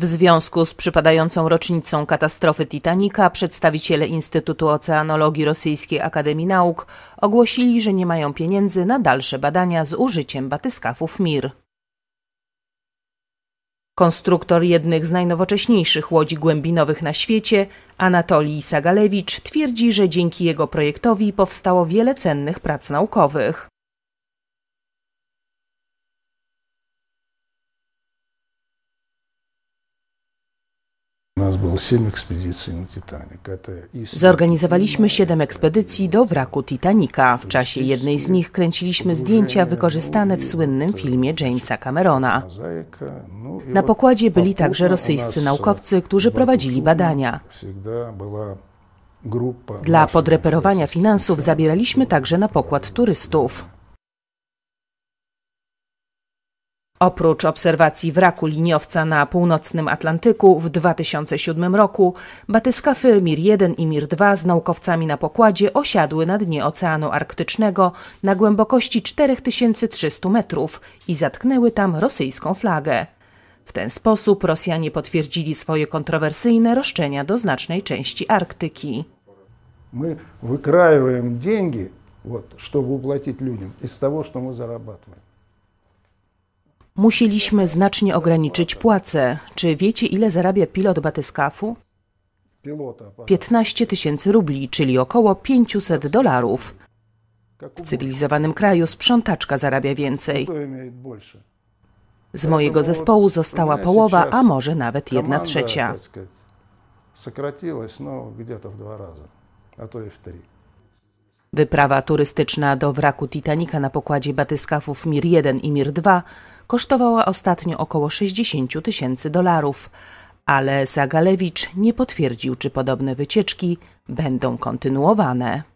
W związku z przypadającą rocznicą katastrofy Titanika przedstawiciele Instytutu Oceanologii Rosyjskiej Akademii Nauk ogłosili, że nie mają pieniędzy na dalsze badania z użyciem batyskafów Mir. Konstruktor jednych z najnowocześniejszych łodzi głębinowych na świecie, Anatolij Sagalewicz, twierdzi, że dzięki jego projektowi powstało wiele cennych prac naukowych. Zorganizowaliśmy siedem ekspedycji do wraku Titanica. W czasie jednej z nich kręciliśmy zdjęcia wykorzystane w słynnym filmie Jamesa Camerona. Na pokładzie byli także rosyjscy naukowcy, którzy prowadzili badania. Dla podreperowania finansów zabieraliśmy także na pokład turystów. Oprócz obserwacji wraku liniowca na północnym Atlantyku w 2007 roku, batyskafy Mir-1 i Mir-2 z naukowcami na pokładzie osiadły na dnie Oceanu Arktycznego na głębokości 4300 metrów i zatknęły tam rosyjską flagę. W ten sposób Rosjanie potwierdzili swoje kontrowersyjne roszczenia do znacznej części Arktyki. My wykrajujemy pieniądze, żeby uplacić ludziom z tego, co my zarabiamy. Musieliśmy znacznie ograniczyć płace. Czy wiecie, ile zarabia pilot batyskafu? 15 tysięcy rubli, czyli około 500 dolarów. W cywilizowanym kraju sprzątaczka zarabia więcej. Z mojego zespołu została połowa, a może nawet jedna trzecia. Сократилось, но где-то в два раза, а то и в три. Wyprawa turystyczna do wraku Titanica na pokładzie batyskafów Mir-1 i Mir-2 kosztowała ostatnio około 60 tysięcy dolarów, ale Zagalewicz nie potwierdził, czy podobne wycieczki będą kontynuowane.